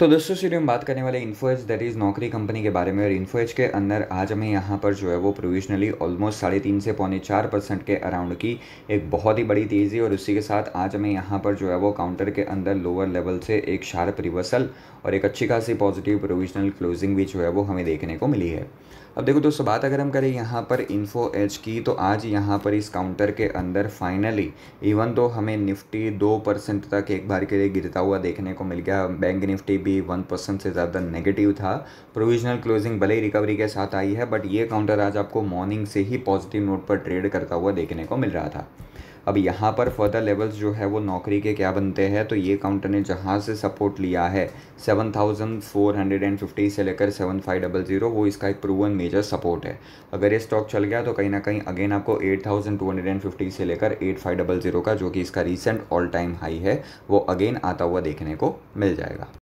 तो दोस्तों सीरी हम बात करने वाले Info Edge that is Naukri company के बारे में और इन्फोएज के अंदर आज हमें यहाँ पर जो है वो प्रोविजनली ऑलमोस्ट साढ़े तीन से पौने चार परसेंट के अराउंड की एक बहुत ही बड़ी तेज़ी और उसी के साथ आज हमें यहाँ पर जो है वो काउंटर के अंदर लोअर लेवल से एक शार्प रिवर्सल और एक अच्छी खासी पॉजिटिव प्रोविजनल क्लोजिंग भी जो है वो हमें देखने को मिली है अब देखो दोस्तों बात अगर हम करें यहाँ पर इन्फो एज की तो आज यहाँ पर इस काउंटर के अंदर फाइनली इवन तो हमें निफ्टी दो परसेंट तक एक बार के लिए गिरता हुआ देखने को मिल गया बैंक निफ्टी भी भी वन परसेंट से ज़्यादा नेगेटिव था प्रोविजनल क्लोजिंग भले ही रिकवरी के साथ आई है बट ये काउंटर आज आपको मॉर्निंग से ही पॉजिटिव नोट पर ट्रेड करता हुआ देखने को मिल रहा था अब यहाँ पर फर्दर लेवल्स जो है वो नौकरी के क्या बनते हैं तो ये काउंटर ने जहाँ से सपोर्ट लिया है 7,450 से लेकर 7,500 वो इसका एक प्रूवन मेजर सपोर्ट है अगर ये स्टॉक चल गया तो कहीं ना कहीं अगेन आपको 8,250 से लेकर 8,500 का जो कि इसका रिसेंट ऑल टाइम हाई है वो अगेन आता हुआ देखने को मिल जाएगा